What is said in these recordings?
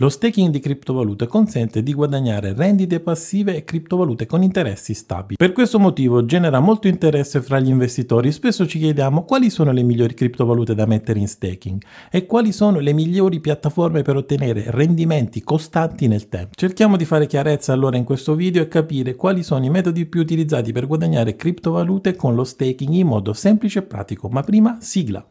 Lo staking di criptovalute consente di guadagnare rendite passive e criptovalute con interessi stabili. Per questo motivo genera molto interesse fra gli investitori. Spesso ci chiediamo quali sono le migliori criptovalute da mettere in staking e quali sono le migliori piattaforme per ottenere rendimenti costanti nel tempo. Cerchiamo di fare chiarezza allora in questo video e capire quali sono i metodi più utilizzati per guadagnare criptovalute con lo staking in modo semplice e pratico. Ma prima sigla.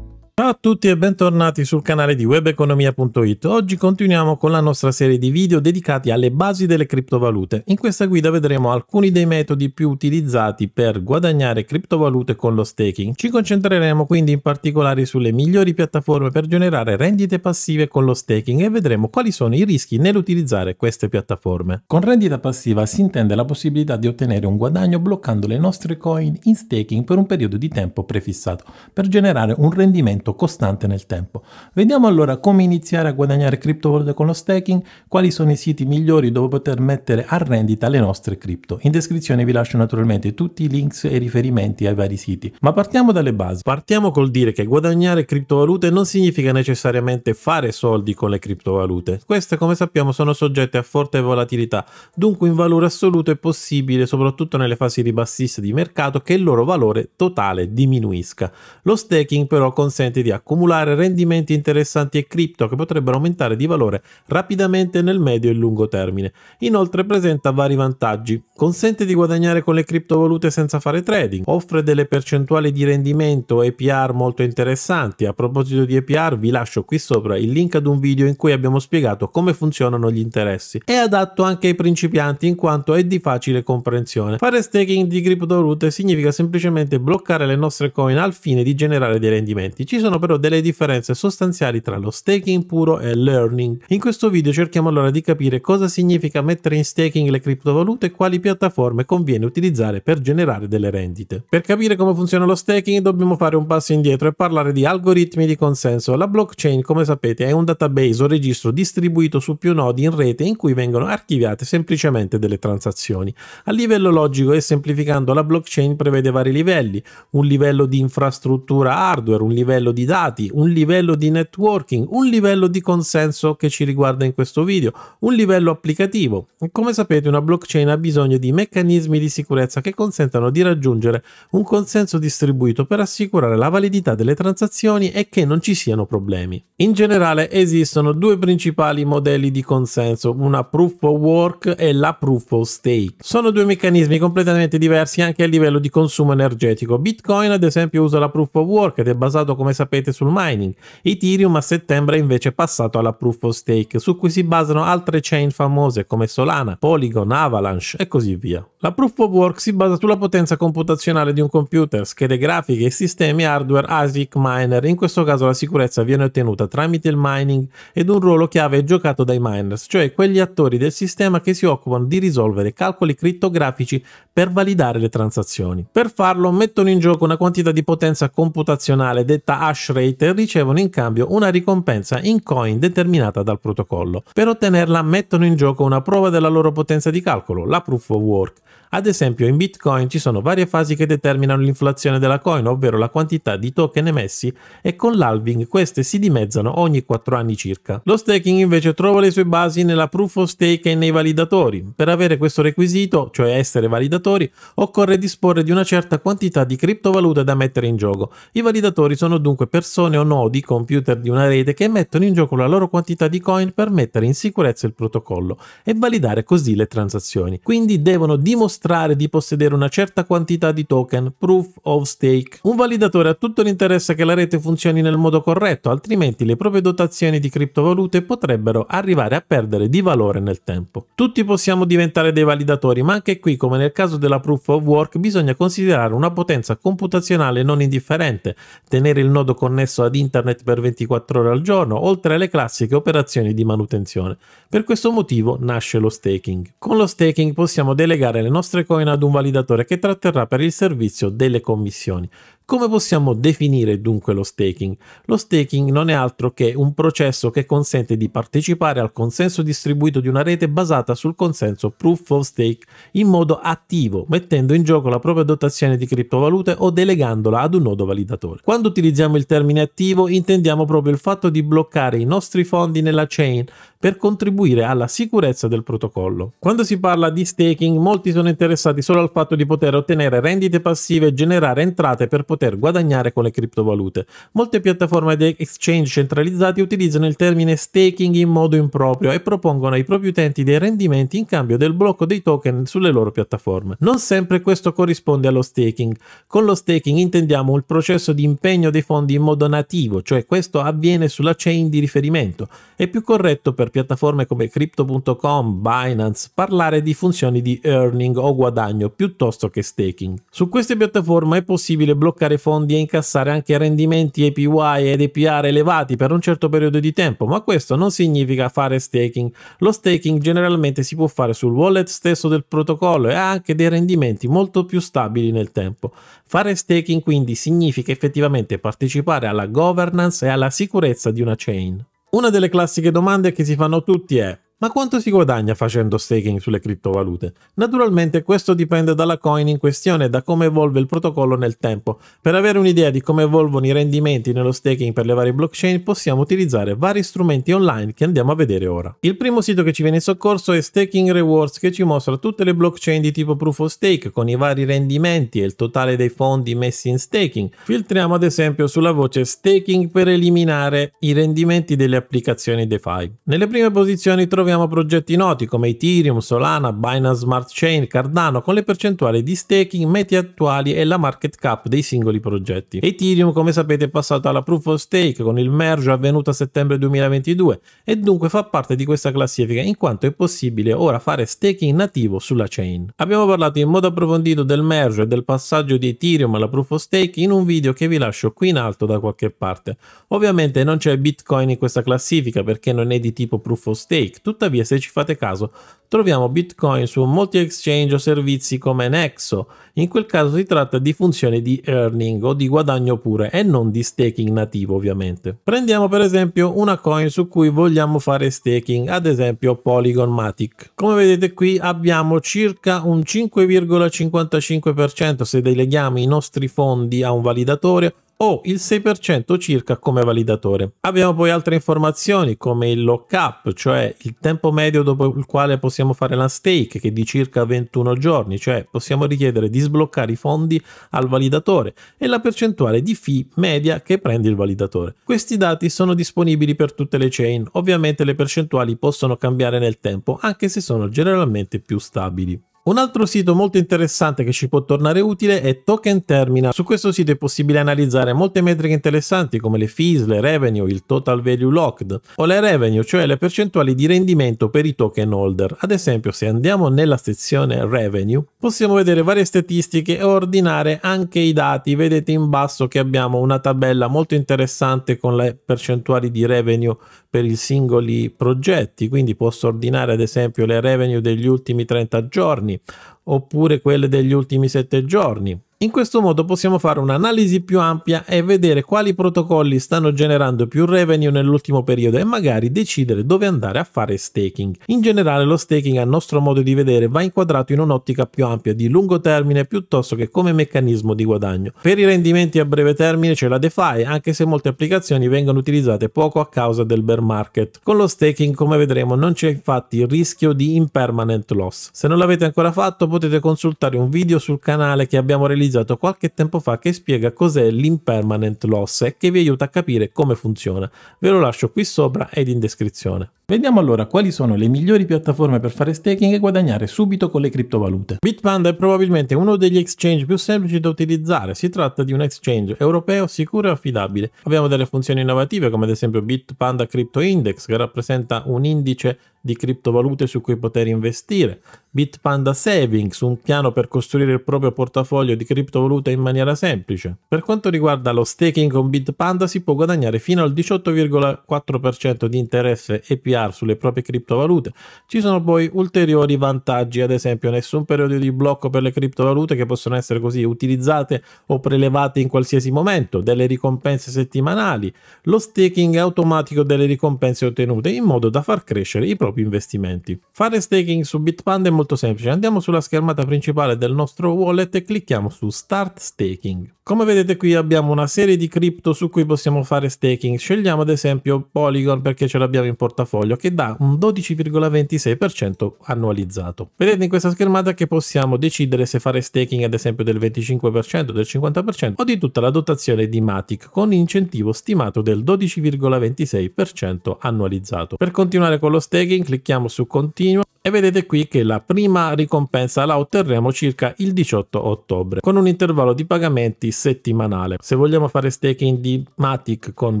Ciao a tutti e bentornati sul canale di webeconomia.it. Oggi continuiamo con la nostra serie di video dedicati alle basi delle criptovalute. In questa guida vedremo alcuni dei metodi più utilizzati per guadagnare criptovalute con lo staking. Ci concentreremo quindi in particolare sulle migliori piattaforme per generare rendite passive con lo staking e vedremo quali sono i rischi nell'utilizzare queste piattaforme. Con rendita passiva si intende la possibilità di ottenere un guadagno bloccando le nostre coin in staking per un periodo di tempo prefissato per generare un rendimento aumento costante nel tempo. Vediamo allora come iniziare a guadagnare criptovalute con lo staking, quali sono i siti migliori dove poter mettere a rendita le nostre cripto. In descrizione vi lascio naturalmente tutti i links e riferimenti ai vari siti, ma partiamo dalle basi. Partiamo col dire che guadagnare criptovalute non significa necessariamente fare soldi con le criptovalute. Queste come sappiamo sono soggette a forte volatilità, dunque in valore assoluto è possibile soprattutto nelle fasi ribassiste di mercato che il loro valore totale diminuisca. Lo staking però consente di accumulare rendimenti interessanti e cripto che potrebbero aumentare di valore rapidamente nel medio e lungo termine. Inoltre presenta vari vantaggi. Consente di guadagnare con le criptovalute senza fare trading, offre delle percentuali di rendimento EPR molto interessanti. A proposito di EPR vi lascio qui sopra il link ad un video in cui abbiamo spiegato come funzionano gli interessi. È adatto anche ai principianti in quanto è di facile comprensione. Fare staking di criptovalute significa semplicemente bloccare le nostre coin al fine di generare dei rendimenti. Ci sono sono però delle differenze sostanziali tra lo staking puro e learning. In questo video cerchiamo allora di capire cosa significa mettere in staking le criptovalute e quali piattaforme conviene utilizzare per generare delle rendite. Per capire come funziona lo staking dobbiamo fare un passo indietro e parlare di algoritmi di consenso. La blockchain, come sapete, è un database o registro distribuito su più nodi in rete in cui vengono archiviate semplicemente delle transazioni. A livello logico e semplificando la blockchain prevede vari livelli, un livello di infrastruttura hardware, un livello di di dati, un livello di networking, un livello di consenso che ci riguarda in questo video, un livello applicativo. Come sapete una blockchain ha bisogno di meccanismi di sicurezza che consentano di raggiungere un consenso distribuito per assicurare la validità delle transazioni e che non ci siano problemi. In generale esistono due principali modelli di consenso, una proof of work e la proof of stake. Sono due meccanismi completamente diversi anche a livello di consumo energetico. Bitcoin ad esempio usa la proof of work ed è basato come sapete sapete sul mining. Ethereum a settembre è invece passato alla proof of stake, su cui si basano altre chain famose come Solana, Polygon, Avalanche e così via. La proof of work si basa sulla potenza computazionale di un computer, schede grafiche e sistemi hardware ASIC miner. In questo caso la sicurezza viene ottenuta tramite il mining ed un ruolo chiave è giocato dai miners, cioè quegli attori del sistema che si occupano di risolvere calcoli crittografici per validare le transazioni. Per farlo mettono in gioco una quantità di potenza computazionale detta ASIC hashrate ricevono in cambio una ricompensa in coin determinata dal protocollo. Per ottenerla mettono in gioco una prova della loro potenza di calcolo, la proof of work. Ad esempio in Bitcoin ci sono varie fasi che determinano l'inflazione della coin, ovvero la quantità di token emessi e con l'halving queste si dimezzano ogni 4 anni circa. Lo staking invece trova le sue basi nella proof of stake e nei validatori. Per avere questo requisito, cioè essere validatori, occorre disporre di una certa quantità di criptovaluta da mettere in gioco. I validatori sono dunque 5 persone o nodi computer di una rete che mettono in gioco la loro quantità di coin per mettere in sicurezza il protocollo e validare così le transazioni. Quindi devono dimostrare di possedere una certa quantità di token, proof of stake. Un validatore ha tutto l'interesse che la rete funzioni nel modo corretto, altrimenti le proprie dotazioni di criptovalute potrebbero arrivare a perdere di valore nel tempo. Tutti possiamo diventare dei validatori, ma anche qui, come nel caso della proof of work, bisogna considerare una potenza computazionale non indifferente, tenere il nodo stato connesso ad internet per 24 ore al giorno, oltre alle classiche operazioni di manutenzione. Per questo motivo nasce lo staking. Con lo staking possiamo delegare le nostre coin ad un validatore che tratterrà per il servizio delle commissioni. Come possiamo definire dunque lo staking? Lo staking non è altro che un processo che consente di partecipare al consenso distribuito di una rete basata sul consenso proof of stake in modo attivo, mettendo in gioco la propria dotazione di criptovalute o delegandola ad un nodo validatore. Quando utilizziamo il termine attivo intendiamo proprio il fatto di bloccare i nostri fondi nella chain per contribuire alla sicurezza del protocollo. Quando si parla di staking, molti sono interessati solo al fatto di poter ottenere rendite passive e generare entrate per poter guadagnare con le criptovalute. Molte piattaforme di exchange centralizzati utilizzano il termine staking in modo improprio e propongono ai propri utenti dei rendimenti in cambio del blocco dei token sulle loro piattaforme. Non sempre questo corrisponde allo staking. Con lo staking intendiamo il processo di impegno dei fondi in modo nativo, cioè questo avviene sulla chain di riferimento. È più corretto per piattaforme come crypto.com, Binance, parlare di funzioni di earning o guadagno piuttosto che staking. Su queste piattaforme è possibile bloccare fondi e incassare anche rendimenti APY ed APR elevati per un certo periodo di tempo, ma questo non significa fare staking. Lo staking generalmente si può fare sul wallet stesso del protocollo e ha anche dei rendimenti molto più stabili nel tempo. Fare staking quindi significa effettivamente partecipare alla governance e alla sicurezza di una chain. Una delle classiche domande che si fanno tutti è ma quanto si guadagna facendo staking sulle criptovalute? Naturalmente questo dipende dalla coin in questione e da come evolve il protocollo nel tempo. Per avere un'idea di come evolvono i rendimenti nello staking per le varie blockchain possiamo utilizzare vari strumenti online che andiamo a vedere ora. Il primo sito che ci viene in soccorso è Staking Rewards che ci mostra tutte le blockchain di tipo proof of stake con i vari rendimenti e il totale dei fondi messi in staking. Filtriamo ad esempio sulla voce staking per eliminare i rendimenti delle applicazioni DeFi. Nelle prime posizioni troviamo troviamo progetti noti come Ethereum, Solana, Binance Smart Chain, Cardano con le percentuali di staking, meti attuali e la market cap dei singoli progetti. Ethereum, come sapete, è passato alla proof of stake con il merge avvenuto a settembre 2022 e dunque fa parte di questa classifica in quanto è possibile ora fare staking nativo sulla chain. Abbiamo parlato in modo approfondito del merge e del passaggio di Ethereum alla proof of stake in un video che vi lascio qui in alto da qualche parte. Ovviamente non c'è Bitcoin in questa classifica perché non è di tipo proof of stake, Tuttavia, se ci fate caso, troviamo Bitcoin su molti exchange o servizi come Nexo. In quel caso si tratta di funzioni di earning o di guadagno pure e non di staking nativo, ovviamente. Prendiamo per esempio una coin su cui vogliamo fare staking, ad esempio Polygon Matic. Come vedete qui abbiamo circa un 5,55% se deleghiamo i nostri fondi a un validatore o il 6% circa come validatore. Abbiamo poi altre informazioni come il lockup, cioè il tempo medio dopo il quale possiamo fare la stake, che è di circa 21 giorni, cioè possiamo richiedere di sbloccare i fondi al validatore e la percentuale di fee media che prende il validatore. Questi dati sono disponibili per tutte le chain, ovviamente le percentuali possono cambiare nel tempo, anche se sono generalmente più stabili. Un altro sito molto interessante che ci può tornare utile è Token Terminal. Su questo sito è possibile analizzare molte metriche interessanti come le fees, le revenue, il total value locked o le revenue, cioè le percentuali di rendimento per i token holder. Ad esempio, se andiamo nella sezione revenue, possiamo vedere varie statistiche e ordinare anche i dati. Vedete in basso che abbiamo una tabella molto interessante con le percentuali di revenue per i singoli progetti, quindi posso ordinare ad esempio le revenue degli ultimi 30 giorni oppure quelle degli ultimi 7 giorni in questo modo possiamo fare un'analisi più ampia e vedere quali protocolli stanno generando più revenue nell'ultimo periodo e magari decidere dove andare a fare staking. In generale lo staking a nostro modo di vedere va inquadrato in un'ottica più ampia di lungo termine piuttosto che come meccanismo di guadagno. Per i rendimenti a breve termine c'è la DeFi anche se molte applicazioni vengono utilizzate poco a causa del bear market. Con lo staking come vedremo non c'è infatti il rischio di impermanent loss. Se non l'avete ancora fatto potete consultare un video sul canale che abbiamo realizzato pubblicizzato qualche tempo fa che spiega cos'è l'impermanent loss e che vi aiuta a capire come funziona. Ve lo lascio qui sopra ed in descrizione. Vediamo allora quali sono le migliori piattaforme per fare staking e guadagnare subito con le criptovalute. Bitpanda è probabilmente uno degli exchange più semplici da utilizzare, si tratta di un exchange europeo sicuro e affidabile. Abbiamo delle funzioni innovative come ad esempio Bitpanda Crypto Index che rappresenta un indice di criptovalute su cui poter investire, Bitpanda Savings, un piano per costruire il proprio portafoglio di criptovalute in maniera semplice. Per quanto riguarda lo staking con Bitpanda si può guadagnare fino al 18,4% di interesse EPR sulle proprie criptovalute. Ci sono poi ulteriori vantaggi, ad esempio nessun periodo di blocco per le criptovalute che possono essere così utilizzate o prelevate in qualsiasi momento, delle ricompense settimanali, lo staking automatico delle ricompense ottenute in modo da far crescere i propri propri investimenti. Fare staking su Bitpanda è molto semplice, andiamo sulla schermata principale del nostro wallet e clicchiamo su Start Staking. Come vedete qui abbiamo una serie di cripto su cui possiamo fare staking, scegliamo ad esempio Polygon perché ce l'abbiamo in portafoglio che dà un 12,26% annualizzato. Vedete in questa schermata che possiamo decidere se fare staking ad esempio del 25%, del 50% o di tutta la dotazione di Matic con incentivo stimato del 12,26% annualizzato. Per continuare con lo staking Shopping, clicchiamo su Continua e vedete qui che la prima ricompensa la otterremo circa il 18 ottobre con un intervallo di pagamenti settimanale. Se vogliamo fare staking di Matic con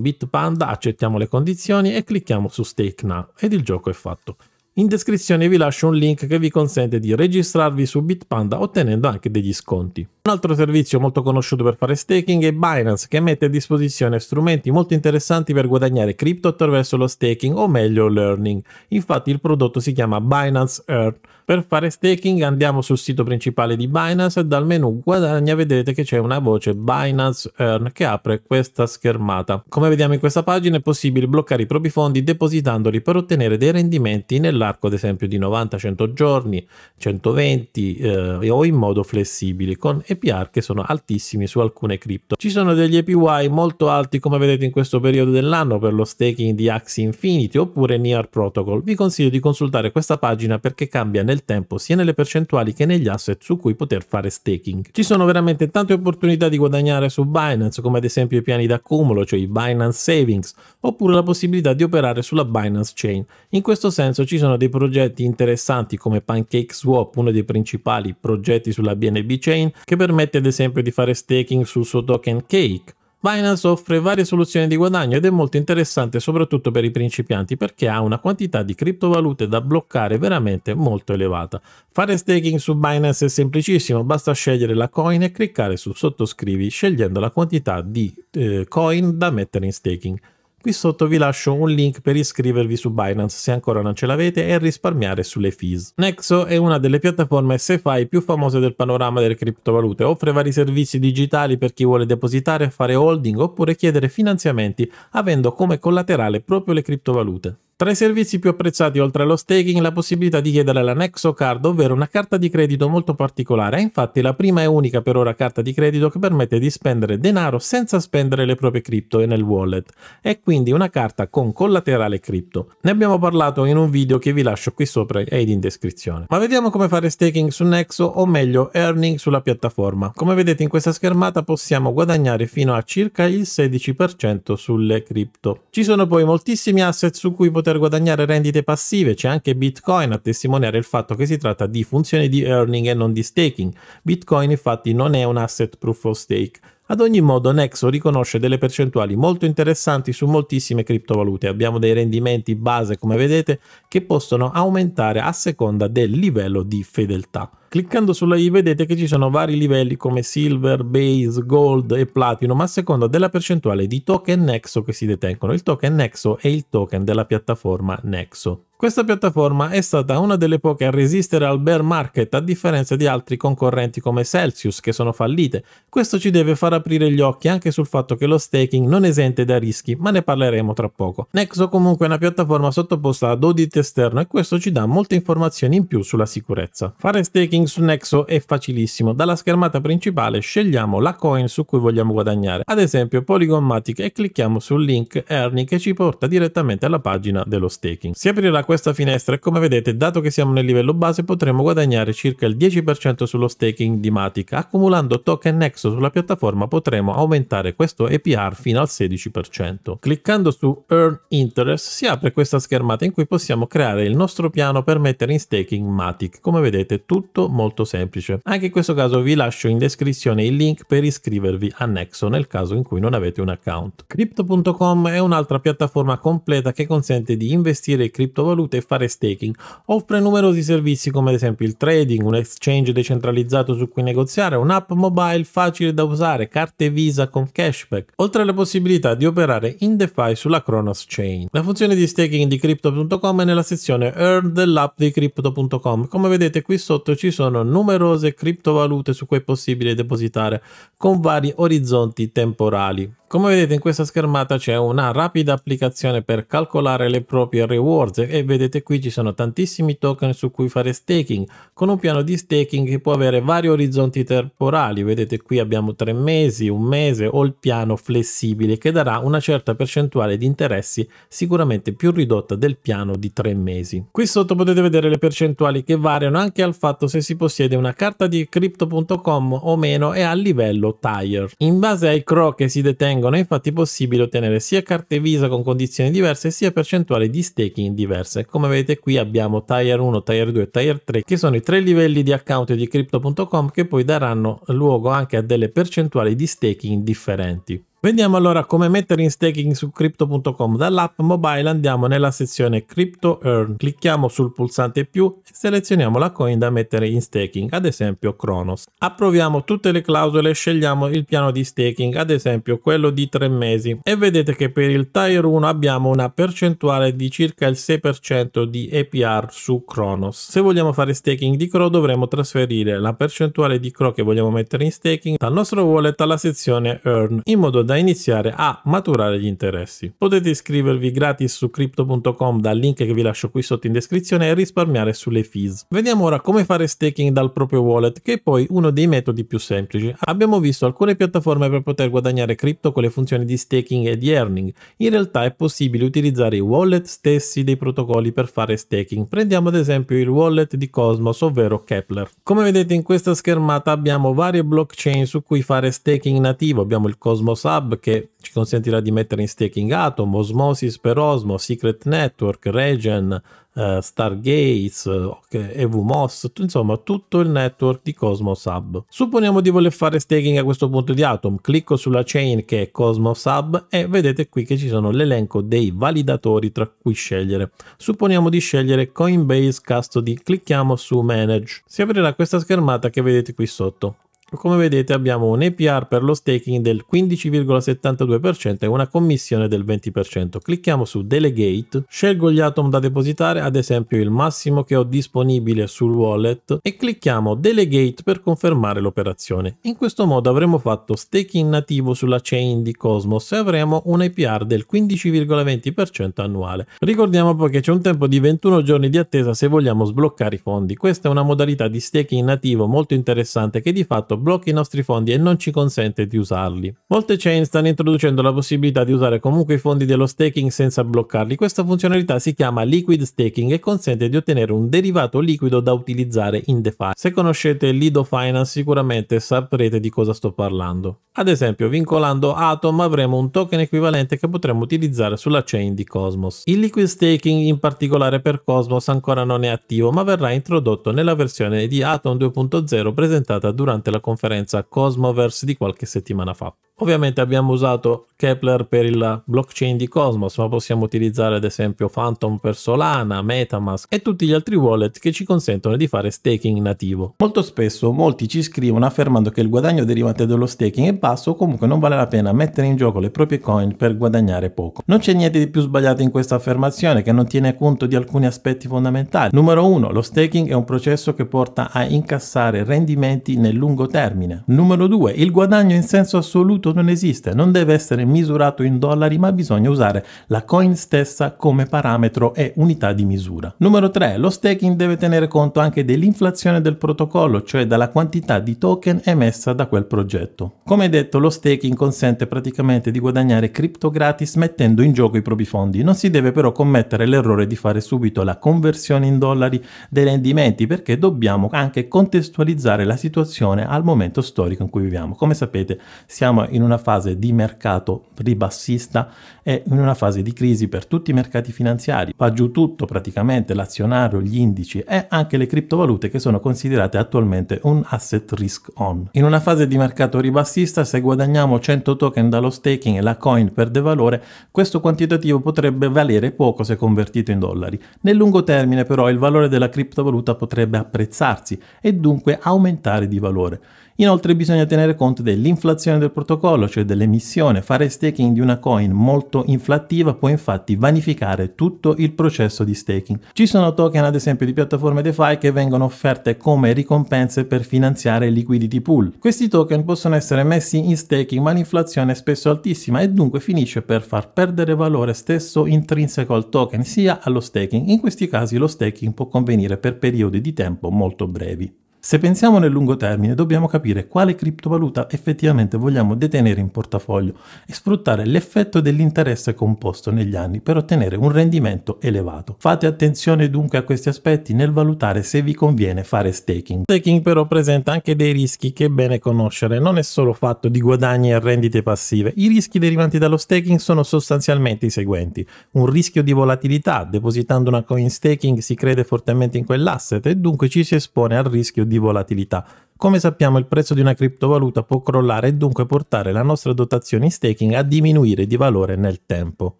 Bitpanda accettiamo le condizioni e clicchiamo su Stake Now ed il gioco è fatto. In descrizione vi lascio un link che vi consente di registrarvi su Bitpanda ottenendo anche degli sconti. Un altro servizio molto conosciuto per fare staking è Binance che mette a disposizione strumenti molto interessanti per guadagnare cripto attraverso lo staking o meglio l'earning. Infatti il prodotto si chiama Binance Earn. Per fare staking andiamo sul sito principale di Binance e dal menu guadagna vedrete che c'è una voce Binance Earn che apre questa schermata. Come vediamo in questa pagina è possibile bloccare i propri fondi depositandoli per ottenere dei rendimenti nella nell'arco ad esempio di 90-100 giorni, 120 eh, o in modo flessibile con EPR che sono altissimi su alcune cripto. Ci sono degli APY molto alti come vedete in questo periodo dell'anno per lo staking di Axie Infinity oppure Near Protocol. Vi consiglio di consultare questa pagina perché cambia nel tempo sia nelle percentuali che negli asset su cui poter fare staking. Ci sono veramente tante opportunità di guadagnare su Binance come ad esempio i piani d'accumulo, cioè i Binance Savings, oppure la possibilità di operare sulla Binance Chain. In questo senso ci sono esistono dei progetti interessanti come PancakeSwap, uno dei principali progetti sulla BNB Chain, che permette ad esempio di fare staking sul suo token Cake. Binance offre varie soluzioni di guadagno ed è molto interessante soprattutto per i principianti perché ha una quantità di criptovalute da bloccare veramente molto elevata. Fare staking su Binance è semplicissimo, basta scegliere la coin e cliccare su sottoscrivi scegliendo la quantità di eh, coin da mettere in staking. Qui sotto vi lascio un link per iscrivervi su Binance se ancora non ce l'avete e risparmiare sulle fees. Nexo è una delle piattaforme SFI più famose del panorama delle criptovalute, offre vari servizi digitali per chi vuole depositare, fare holding oppure chiedere finanziamenti avendo come collaterale proprio le criptovalute. Tra i servizi più apprezzati oltre allo staking la possibilità di chiedere la Nexo Card, ovvero una carta di credito molto particolare, è infatti la prima e unica per ora carta di credito che permette di spendere denaro senza spendere le proprie cripto e nel wallet, è quindi una carta con collaterale cripto. Ne abbiamo parlato in un video che vi lascio qui sopra ed in descrizione. Ma vediamo come fare staking su Nexo o meglio earning sulla piattaforma. Come vedete in questa schermata possiamo guadagnare fino a circa il 16% sulle cripto. Ci sono poi moltissimi asset su cui poter poter guadagnare rendite passive. C'è anche Bitcoin a testimoniare il fatto che si tratta di funzioni di earning e non di staking. Bitcoin infatti non è un asset proof of stake. Ad ogni modo Nexo riconosce delle percentuali molto interessanti su moltissime criptovalute. Abbiamo dei rendimenti base, come vedete, che possono aumentare a seconda del livello di fedeltà. Cliccando sulla i vedete che ci sono vari livelli come Silver, Base, Gold e Platinum a seconda della percentuale di token Nexo che si detengono. Il token Nexo è il token della piattaforma Nexo. Questa piattaforma è stata una delle poche a resistere al bear market a differenza di altri concorrenti come Celsius che sono fallite. Questo ci deve far aprire gli occhi anche sul fatto che lo staking non esente da rischi, ma ne parleremo tra poco. Nexo comunque è una piattaforma sottoposta ad audit esterno e questo ci dà molte informazioni in più sulla sicurezza. Fare staking trading su Nexo è facilissimo. Dalla schermata principale scegliamo la coin su cui vogliamo guadagnare, ad esempio Polygon Matic e clicchiamo sul link Earning che ci porta direttamente alla pagina dello staking. Si aprirà questa finestra e come vedete dato che siamo nel livello base potremo guadagnare circa il 10% sullo staking di Matic. Accumulando token Nexo sulla piattaforma potremo aumentare questo EPR fino al 16%. Cliccando su Earn Interest si apre questa schermata in cui possiamo creare il nostro piano per mettere in staking Matic. Come vedete tutto molto semplice. Anche in questo caso vi lascio in descrizione il link per iscrivervi a Nexo nel caso in cui non avete un account. Crypto.com è un'altra piattaforma completa che consente di investire in criptovalute e fare staking. Offre numerosi servizi come ad esempio il trading, un exchange decentralizzato su cui negoziare, un'app mobile facile da usare, carte Visa con cashback, oltre alla possibilità di operare in DeFi sulla Kronos Chain. La funzione di staking di Crypto.com è nella sezione Earn dell'app di Crypto.com. Come vedete qui sotto ci sono sono numerose criptovalute su cui è possibile depositare con vari orizzonti temporali. Come vedete in questa schermata c'è una rapida applicazione per calcolare le proprie rewards e vedete qui ci sono tantissimi token su cui fare staking con un piano di staking che può avere vari orizzonti temporali, vedete qui abbiamo tre mesi, un mese o il piano flessibile che darà una certa percentuale di interessi sicuramente più ridotta del piano di tre mesi. Qui sotto potete vedere le percentuali che variano anche al fatto se si possiede una carta di crypto.com o meno e a livello tire. In base ai CRO che si detengono vengono infatti possibile ottenere sia carte Visa con condizioni diverse sia percentuali di staking diverse. Come vedete qui abbiamo Tier 1, Tier 2 e Tier 3 che sono i tre livelli di account di Crypto.com che poi daranno luogo anche a delle percentuali di staking differenti. Vediamo allora come mettere in staking su crypto.com. Dall'app mobile andiamo nella sezione Crypto Earn, clicchiamo sul pulsante più e selezioniamo la coin da mettere in staking, ad esempio Kronos. Approviamo tutte le clausole e scegliamo il piano di staking, ad esempio quello di 3 mesi. E vedete che per il Tier 1 abbiamo una percentuale di circa il 6% di APR su Kronos. Se vogliamo fare staking di CRO dovremo trasferire la percentuale di CRO che vogliamo mettere in staking dal nostro wallet alla sezione Earn in modo da da iniziare a maturare gli interessi. Potete iscrivervi gratis su crypto.com dal link che vi lascio qui sotto in descrizione e risparmiare sulle fees. Vediamo ora come fare staking dal proprio wallet che è poi uno dei metodi più semplici. Abbiamo visto alcune piattaforme per poter guadagnare cripto con le funzioni di staking e di earning. In realtà è possibile utilizzare i wallet stessi dei protocolli per fare staking. Prendiamo ad esempio il wallet di Cosmos ovvero Kepler. Come vedete in questa schermata abbiamo varie blockchain su cui fare staking nativo. Abbiamo il Cosmos Hub hub che ci consentirà di mettere in staking Atom, Osmosis per Osmo, Secret Network, Regen, eh, Stargates, okay, eh, EVMOS, insomma tutto il network di Cosmos Hub. Supponiamo di voler fare staking a questo punto di Atom, clicco sulla chain che è Cosmos Hub e vedete qui che ci sono l'elenco dei validatori tra cui scegliere. Supponiamo di scegliere Coinbase Custody, clicchiamo su Manage. Si aprirà questa schermata che vedete qui sotto. Come vedete abbiamo un APR per lo staking del 15,72% e una commissione del 20%. Clicchiamo su Delegate, scelgo gli atom da depositare, ad esempio il massimo che ho disponibile sul wallet e clicchiamo Delegate per confermare l'operazione. In questo modo avremo fatto staking nativo sulla chain di Cosmos e avremo un APR del 15,20% annuale. Ricordiamo poi che c'è un tempo di 21 giorni di attesa se vogliamo sbloccare i fondi. Questa è una modalità di staking nativo molto interessante che di fatto blocca i nostri fondi e non ci consente di usarli. Molte chain stanno introducendo la possibilità di usare comunque i fondi dello staking senza bloccarli. Questa funzionalità si chiama Liquid Staking e consente di ottenere un derivato liquido da utilizzare in DeFi. Se conoscete Lido Finance sicuramente saprete di cosa sto parlando. Ad esempio, vincolando Atom avremo un token equivalente che potremo utilizzare sulla chain di Cosmos. Il liquid staking in particolare per Cosmos ancora non è attivo ma verrà introdotto nella versione di Atom 2.0 presentata durante la conferenza conferenza Cosmoverse di qualche settimana fa. Ovviamente abbiamo usato Kepler per il blockchain di Cosmos, ma possiamo utilizzare ad esempio Phantom per Solana, Metamask e tutti gli altri wallet che ci consentono di fare staking nativo. Molto spesso molti ci scrivono affermando che il guadagno derivante dallo staking è basso o comunque non vale la pena mettere in gioco le proprie coin per guadagnare poco. Non c'è niente di più sbagliato in questa affermazione che non tiene conto di alcuni aspetti fondamentali. Numero 1. Lo staking è un processo che porta a incassare rendimenti nel lungo termine. Numero 2. Il guadagno in senso assoluto non esiste, non deve essere misurato in dollari, ma bisogna usare la coin stessa come parametro e unità di misura. Numero 3. Lo staking deve tenere conto anche dell'inflazione del protocollo, cioè dalla quantità di token emessa da quel progetto. Come detto, lo staking consente praticamente di guadagnare cripto gratis mettendo in gioco i propri fondi. Non si deve però commettere l'errore di fare subito la conversione in dollari dei rendimenti perché dobbiamo anche contestualizzare la situazione al momento storico in cui viviamo. Come sapete siamo in una fase di mercato ribassista e in una fase di crisi per tutti i mercati finanziari. Va giù tutto praticamente, l'azionario, gli indici e anche le criptovalute che sono considerate attualmente un asset risk on. In una fase di mercato ribassista, se guadagniamo 100 token dallo staking e la coin perde valore, questo quantitativo potrebbe valere poco se convertito in dollari. Nel lungo termine però il valore della criptovaluta potrebbe apprezzarsi e dunque aumentare di valore. Inoltre bisogna tenere conto dell'inflazione del protocollo, cioè dell'emissione. Fare staking di una coin molto inflattiva può infatti vanificare tutto il processo di staking. Ci sono token ad esempio di piattaforme DeFi che vengono offerte come ricompense per finanziare liquidity pool. Questi token possono essere messi in staking ma l'inflazione è spesso altissima e dunque finisce per far perdere valore stesso intrinseco al token sia allo staking. In questi casi lo staking può convenire per periodi di tempo molto brevi. Se pensiamo nel lungo termine, dobbiamo capire quale criptovaluta effettivamente vogliamo detenere in portafoglio e sfruttare l'effetto dell'interesse composto negli anni per ottenere un rendimento elevato. Fate attenzione dunque a questi aspetti nel valutare se vi conviene fare staking. Staking però presenta anche dei rischi che è bene conoscere, non è solo fatto di guadagni e rendite passive. I rischi derivanti dallo staking sono sostanzialmente i seguenti. Un rischio di volatilità, depositando una coin staking si crede fortemente in quell'asset e dunque ci si espone al rischio di di volatilità. Come sappiamo il prezzo di una criptovaluta può crollare e dunque portare la nostra dotazione in staking a diminuire di valore nel tempo.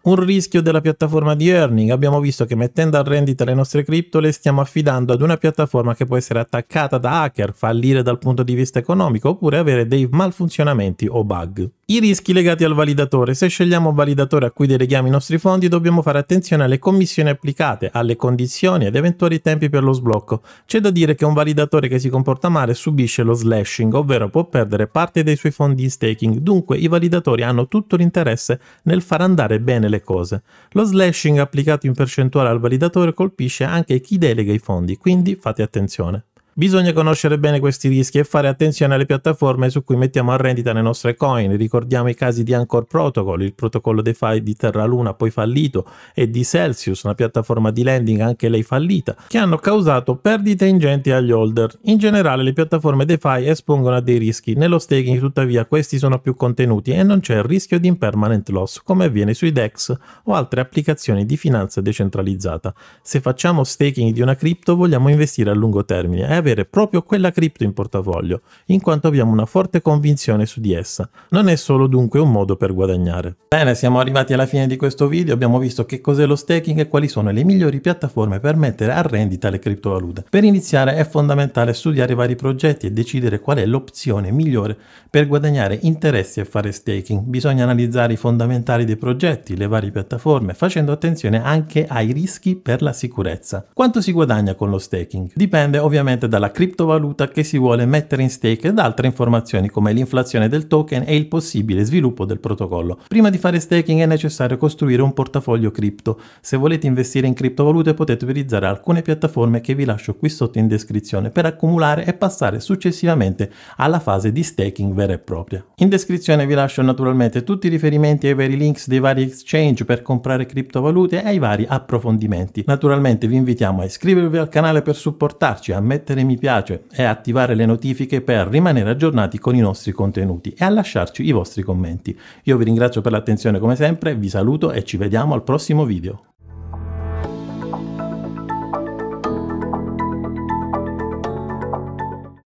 Un rischio della piattaforma di earning, abbiamo visto che mettendo a rendita le nostre cripto le stiamo affidando ad una piattaforma che può essere attaccata da hacker, fallire dal punto di vista economico oppure avere dei malfunzionamenti o bug. I rischi legati al validatore. Se scegliamo un validatore a cui deleghiamo i nostri fondi dobbiamo fare attenzione alle commissioni applicate, alle condizioni ed eventuali tempi per lo sblocco. C'è da dire che un validatore che si comporta male subisce colpisce lo slashing, ovvero può perdere parte dei suoi fondi in staking, dunque i validatori hanno tutto l'interesse nel far andare bene le cose. Lo slashing applicato in percentuale al validatore colpisce anche chi delega i fondi, quindi fate attenzione. Bisogna conoscere bene questi rischi e fare attenzione alle piattaforme su cui mettiamo a rendita le nostre coin. Ricordiamo i casi di Anchor Protocol, il protocollo DeFi di Terra Luna poi fallito, e di Celsius, una piattaforma di lending anche lei fallita, che hanno causato perdite ingenti agli holder. In generale le piattaforme DeFi espongono a dei rischi, nello staking tuttavia questi sono più contenuti e non c'è il rischio di impermanent loss come avviene sui DEX o altre applicazioni di finanza decentralizzata. Se facciamo staking di una cripto vogliamo investire a lungo termine È avere proprio quella cripto in portafoglio, in quanto abbiamo una forte convinzione su di essa. Non è solo dunque un modo per guadagnare. Bene, siamo arrivati alla fine di questo video, abbiamo visto che cos'è lo staking e quali sono le migliori piattaforme per mettere a rendita le criptovalute. Per iniziare è fondamentale studiare vari progetti e decidere qual è l'opzione migliore per guadagnare interessi e fare staking. Bisogna analizzare i fondamentali dei progetti, le varie piattaforme, facendo attenzione anche ai rischi per la sicurezza. Quanto si guadagna con lo staking? Dipende ovviamente dalla criptovaluta che si vuole mettere in stake ed altre informazioni come l'inflazione del token e il possibile sviluppo del protocollo. Prima di fare staking è necessario costruire un portafoglio cripto. Se volete investire in criptovalute potete utilizzare alcune piattaforme che vi lascio qui sotto in descrizione per accumulare e passare successivamente alla fase di staking vera e propria. In descrizione vi lascio naturalmente tutti i riferimenti ai veri links dei vari exchange per comprare criptovalute e ai vari approfondimenti. Naturalmente vi invitiamo a iscrivervi al canale per supportarci, a mettere mettere mi piace e attivare le notifiche per rimanere aggiornati con i nostri contenuti e a lasciarci i vostri commenti. Io vi ringrazio per l'attenzione come sempre, vi saluto e ci vediamo al prossimo video.